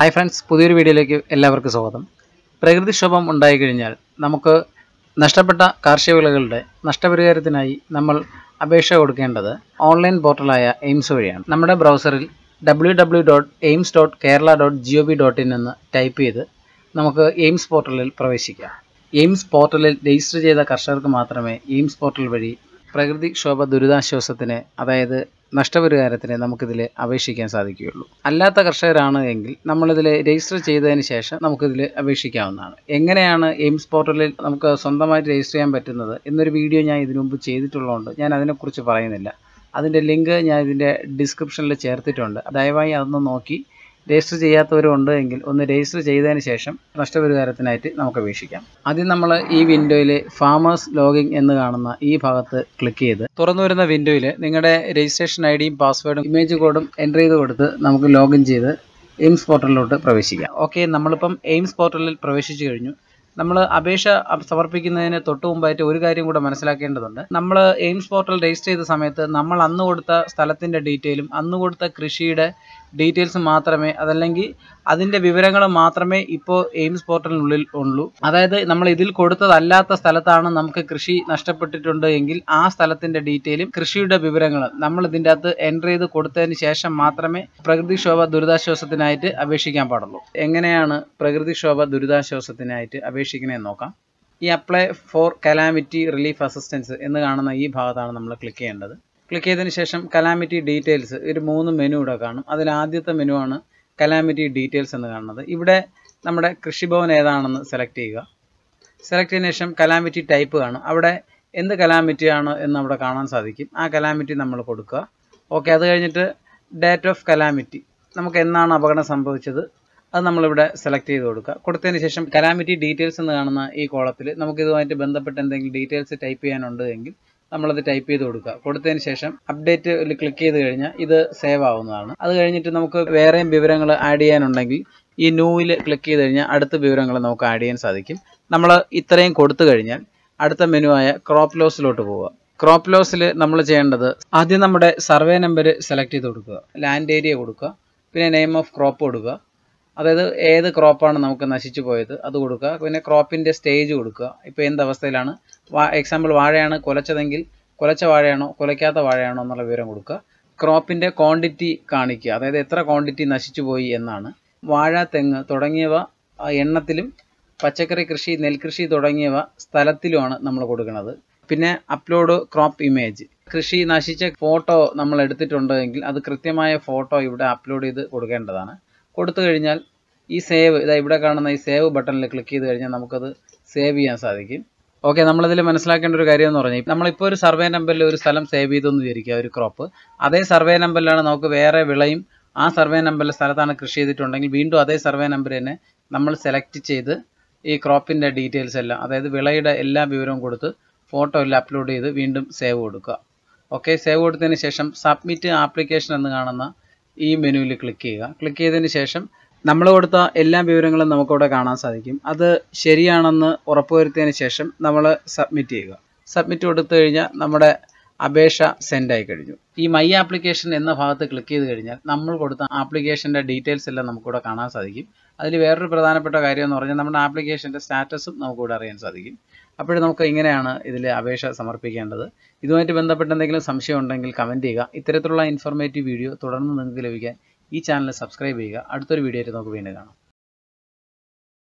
hi friends പുതിയൊരു വീഡിയോയിലേക്ക് എല്ലാവർക്കും സ്വാഗതം പ്രകൃതിക്ഷോഭം ഉണ്ടായിക്കഴിഞ്ഞാൽ നമുക്ക് നഷ്ടപ്പെട്ട കാർഷിക വിളകളുടെ നഷ്ടപരിഹാരത്തിനായി നമ്മൾ അപേക്ഷ കൊടുക്കേണ്ടത് ഓൺലൈൻ പോർട്ടലായ എയിംസ് വഴിയാണ് നമ്മുടെ ബ്രൗസറിൽ W W dot AIMS dot Kerala dot G O B dot in എന്ന് ടൈപ്പ് ചെയ്ത് നമുക്ക് എയിംസ് പോർട്ടലിൽ പ്രവേശിക്കാം എയിംസ് പോർട്ടലിൽ രജിസ്റ്റർ ചെയ്ത കർഷകർക്ക് മാത്രമേ എയിംസ് പോർട്ടൽ വഴി പ്രകൃതിക്ഷോഭ ദുരിതാശ്വാസത്തിന് അതായത് നഷ്ടപരിഹാരത്തിന് നമുക്കിതിൽ അപേക്ഷിക്കാൻ സാധിക്കുകയുള്ളൂ അല്ലാത്ത കർഷകരാണ് എങ്കിൽ നമ്മളിതിൽ രജിസ്റ്റർ ചെയ്തതിന് ശേഷം നമുക്കിതിൽ അപേക്ഷിക്കാവുന്നതാണ് എങ്ങനെയാണ് എയിംസ് പോർട്ടലിൽ നമുക്ക് സ്വന്തമായിട്ട് രജിസ്റ്റർ ചെയ്യാൻ പറ്റുന്നത് എന്നൊരു വീഡിയോ ഞാൻ ഇതിനു മുമ്പ് ചെയ്തിട്ടുള്ളതുകൊണ്ട് ഞാൻ അതിനെക്കുറിച്ച് പറയുന്നില്ല അതിൻ്റെ ലിങ്ക് ഞാൻ ഇതിൻ്റെ ഡിസ്ക്രിപ്ഷനിൽ ചേർത്തിട്ടുണ്ട് ദയവായി അതൊന്ന് നോക്കി രജിസ്റ്റർ ചെയ്യാത്തവരും ഉണ്ട് എങ്കിൽ ഒന്ന് രജിസ്റ്റർ ചെയ്തതിന് ശേഷം നഷ്ടപരിഹാരത്തിനായിട്ട് നമുക്ക് അപേക്ഷിക്കാം ആദ്യം നമ്മൾ ഈ വിൻഡോയിൽ ഫാമേഴ്സ് ലോഗിംഗ് എന്ന് കാണുന്ന ഈ ഭാഗത്ത് ക്ലിക്ക് ചെയ്ത് തുറന്നു വരുന്ന വിൻഡോയിൽ നിങ്ങളുടെ രജിസ്ട്രേഷൻ ഐ ഡിയും പാസ്വേഡും ഇമേജ് കോഡും എൻ്റർ ചെയ്ത് കൊടുത്ത് നമുക്ക് ലോഗിൻ ചെയ്ത് എയിംസ് പോർട്ടലിലോട്ട് പ്രവേശിക്കാം ഓക്കെ നമ്മളിപ്പം എയിംസ് പോർട്ടലിൽ പ്രവേശിച്ചു കഴിഞ്ഞു നമ്മൾ അപേക്ഷ സമർപ്പിക്കുന്നതിന് തൊട്ട് മുമ്പായിട്ട് ഒരു കാര്യം കൂടെ മനസ്സിലാക്കേണ്ടതുണ്ട് നമ്മൾ എയിംസ് പോർട്ടൽ രജിസ്റ്റർ ചെയ്ത സമയത്ത് നമ്മൾ അന്ന് കൊടുത്ത സ്ഥലത്തിൻ്റെ ഡീറ്റെയിലും അന്ന് കൊടുത്ത കൃഷിയുടെ ഡീറ്റെയിൽസ് മാത്രമേ അതല്ലെങ്കിൽ അതിൻ്റെ വിവരങ്ങൾ മാത്രമേ ഇപ്പോൾ എയിംസ് പോർട്ടലിനുള്ളിൽ ഉള്ളൂ അതായത് നമ്മൾ ഇതിൽ കൊടുത്തതല്ലാത്ത സ്ഥലത്താണ് നമുക്ക് കൃഷി നഷ്ടപ്പെട്ടിട്ടുണ്ട് എങ്കിൽ ആ സ്ഥലത്തിൻ്റെ ഡീറ്റെയിലും കൃഷിയുടെ വിവരങ്ങളും നമ്മൾ ഇതിൻ്റെ അകത്ത് എൻ്റർ ചെയ്ത് കൊടുത്തതിന് ശേഷം മാത്രമേ പ്രകൃതിക്ഷോഭ ദുരിതാശ്വാസത്തിനായിട്ട് അപേക്ഷിക്കാൻ പാടുള്ളൂ എങ്ങനെയാണ് പ്രകൃതിക്ഷോഭ ദുരിതാശ്വാസത്തിനായിട്ട് അപേക്ഷിക്കണമെന്ന് നോക്കാം ഈ apply for calamity relief assistance എന്ന് കാണുന്ന ഈ ഭാഗത്താണ് നമ്മൾ ക്ലിക്ക് ചെയ്യേണ്ടത് ക്ലിക്ക് ചെയ്തതിന് ശേഷം കലാമിറ്റി ഡീറ്റെയിൽസ് ഒരു മൂന്ന് മെനു ഇവിടെ കാണും അതിൽ ആദ്യത്തെ മെനു ആണ് കലാമിറ്റി ഡീറ്റെയിൽസ് എന്ന് കാണുന്നത് ഇവിടെ നമ്മുടെ കൃഷിഭവൻ ഏതാണെന്ന് സെലക്ട് ചെയ്യുക സെലക്ട് ചെയ്തതിനു ശേഷം കലാമിറ്റി ടൈപ്പ് കാണും അവിടെ എന്ത് ആണ് എന്ന് അവിടെ കാണാൻ സാധിക്കും ആ കലാമിറ്റി നമ്മൾ കൊടുക്കുക ഓക്കെ അത് കഴിഞ്ഞിട്ട് ഡേറ്റ് ഓഫ് കലാമിറ്റി നമുക്ക് എന്നാണ് അപകടം സംഭവിച്ചത് അത് നമ്മളിവിടെ സെലക്ട് ചെയ്ത് കൊടുക്കുക കൊടുത്തതിന് ശേഷം കലാമിറ്റി ഡീറ്റെയിൽസ് എന്ന് കാണുന്ന ഈ കോളത്തിൽ നമുക്കിതുമായിട്ട് ബന്ധപ്പെട്ട് എന്തെങ്കിലും ഡീറ്റെയിൽസ് ടൈപ്പ് ചെയ്യാനുണ്ട് എങ്കിൽ നമ്മളത് ടൈപ്പ് ചെയ്ത് കൊടുക്കുക കൊടുത്തതിന് ശേഷം അപ്ഡേറ്റ് ക്ലിക്ക് ചെയ്ത് കഴിഞ്ഞാൽ ഇത് സേവ് ആവുന്നതാണ് അത് കഴിഞ്ഞിട്ട് നമുക്ക് വേറെയും വിവരങ്ങൾ ആഡ് ചെയ്യാനുണ്ടെങ്കിൽ ഈ ന്യൂവിൽ ക്ലിക്ക് ചെയ്ത് കഴിഞ്ഞാൽ അടുത്ത വിവരങ്ങൾ നമുക്ക് ആഡ് ചെയ്യാൻ സാധിക്കും നമ്മൾ ഇത്രയും കൊടുത്തു കഴിഞ്ഞാൽ അടുത്ത മെനു ആയ ക്രോപ്പ് ലോസിലോട്ട് പോവുക ക്രോപ്പ് ലോസിൽ നമ്മൾ ചെയ്യേണ്ടത് ആദ്യം നമ്മുടെ സർവേ നമ്പർ സെലക്ട് ചെയ്ത് കൊടുക്കുക ലാൻഡ് ഏരിയ കൊടുക്കുക പിന്നെ നെയിം ഓഫ് ക്രോപ്പ് കൊടുക്കുക അതായത് ഏത് ക്രോപ്പാണ് നമുക്ക് നശിച്ചു പോയത് അത് കൊടുക്കുക പിന്നെ ക്രോപ്പിൻ്റെ സ്റ്റേജ് കൊടുക്കുക ഇപ്പോൾ എന്ത് അവസ്ഥയിലാണ് എക്സാമ്പിൾ വാഴയാണ് കുലച്ചതെങ്കിൽ കുലച്ച വാഴയാണോ കുലയ്ക്കാത്ത വാഴയാണോ എന്നുള്ള വിവരം കൊടുക്കുക ക്രോപ്പിൻ്റെ ക്വാണ്ടിറ്റി കാണിക്കുക അതായത് എത്ര ക്വാണ്ടിറ്റി നശിച്ചു പോയി എന്നാണ് വാഴ തെങ്ങ് തുടങ്ങിയവ എണ്ണത്തിലും പച്ചക്കറി കൃഷി നെൽകൃഷി തുടങ്ങിയവ സ്ഥലത്തിലുമാണ് നമ്മൾ കൊടുക്കുന്നത് പിന്നെ അപ്ലോഡ് ക്രോപ്പ് ഇമേജ് കൃഷി നശിച്ച ഫോട്ടോ നമ്മൾ എടുത്തിട്ടുണ്ടെങ്കിൽ അത് കൃത്യമായ ഫോട്ടോ ഇവിടെ അപ്ലോഡ് ചെയ്ത് കൊടുക്കേണ്ടതാണ് കൊടുത്തു കഴിഞ്ഞാൽ ഈ സേവ് ഇതാ ഇവിടെ കാണുന്ന ഈ സേവ് ബട്ടണിൽ ക്ലിക്ക് ചെയ്ത് കഴിഞ്ഞാൽ നമുക്കത് സേവ് ചെയ്യാൻ സാധിക്കും ഓക്കെ നമ്മളിതിൽ മനസ്സിലാക്കേണ്ട ഒരു കാര്യം എന്ന് പറഞ്ഞാൽ നമ്മളിപ്പോൾ ഒരു സർവേ നമ്പറിൽ ഒരു സ്ഥലം സേവ് ചെയ്തു എന്ന് വിചാരിക്കുക ഒരു ക്രോപ്പ് അതേ സർവേ നമ്പറിലാണ് നമുക്ക് വേറെ വിളയും ആ സർവേ നമ്പറിലെ സ്ഥലത്താണ് കൃഷി ചെയ്തിട്ടുണ്ടെങ്കിൽ വീണ്ടും അതേ സർവേ നമ്പർ തന്നെ നമ്മൾ സെലക്ട് ചെയ്ത് ഈ ക്രോപ്പിൻ്റെ ഡീറ്റെയിൽസ് എല്ലാം അതായത് വിളയുടെ എല്ലാ വിവരവും കൊടുത്ത് ഫോട്ടോ എല്ലാം അപ്ലോഡ് ചെയ്ത് വീണ്ടും സേവ് കൊടുക്കുക ഓക്കെ സേവ് കൊടുത്തതിന് ശേഷം സബ്മിറ്റ് ആപ്ലിക്കേഷൻ എന്ന് കാണുന്ന ഈ മെനുവിൽ ക്ലിക്ക് ചെയ്യുക ക്ലിക്ക് ചെയ്തതിന് ശേഷം നമ്മൾ കൊടുത്ത എല്ലാ വിവരങ്ങളും നമുക്കവിടെ കാണാൻ സാധിക്കും അത് ശരിയാണെന്ന് ഉറപ്പുവരുത്തിയതിന് ശേഷം നമ്മൾ സബ്മിറ്റ് ചെയ്യുക സബ്മിറ്റ് കൊടുത്തു കഴിഞ്ഞാൽ നമ്മുടെ അപേക്ഷ സെൻഡ് ആയി കഴിഞ്ഞു ഈ മൈ ആപ്ലിക്കേഷൻ എന്ന ഭാഗത്ത് ക്ലിക്ക് ചെയ്ത് കഴിഞ്ഞാൽ നമ്മൾ കൊടുത്ത ആപ്ലിക്കേഷൻ്റെ ഡീറ്റെയിൽസ് എല്ലാം നമുക്കിവിടെ കാണാൻ സാധിക്കും അതിൽ വേറൊരു പ്രധാനപ്പെട്ട കാര്യം എന്ന് പറഞ്ഞാൽ നമ്മുടെ ആപ്ലിക്കേഷൻ്റെ സ്റ്റാറ്റസും നമുക്കിവിടെ അറിയാൻ സാധിക്കും അപ്പോഴും നമുക്ക് ഇങ്ങനെയാണ് ഇതിൽ അപേക്ഷ സമർപ്പിക്കേണ്ടത് ഇതുമായിട്ട് ബന്ധപ്പെട്ട് എന്തെങ്കിലും സംശയം ഉണ്ടെങ്കിൽ കമൻറ്റ് ചെയ്യുക ഇത്തരത്തിലുള്ള ഇൻഫോർമേറ്റീവ് വീഡിയോ തുടർന്ന് നിങ്ങൾക്ക് ലഭിക്കാൻ ഈ ചാനൽ സബ്സ്ക്രൈബ് ചെയ്യുക അടുത്തൊരു വീഡിയോ ആയിട്ട് നമുക്ക് വീണ്ടും കാണാം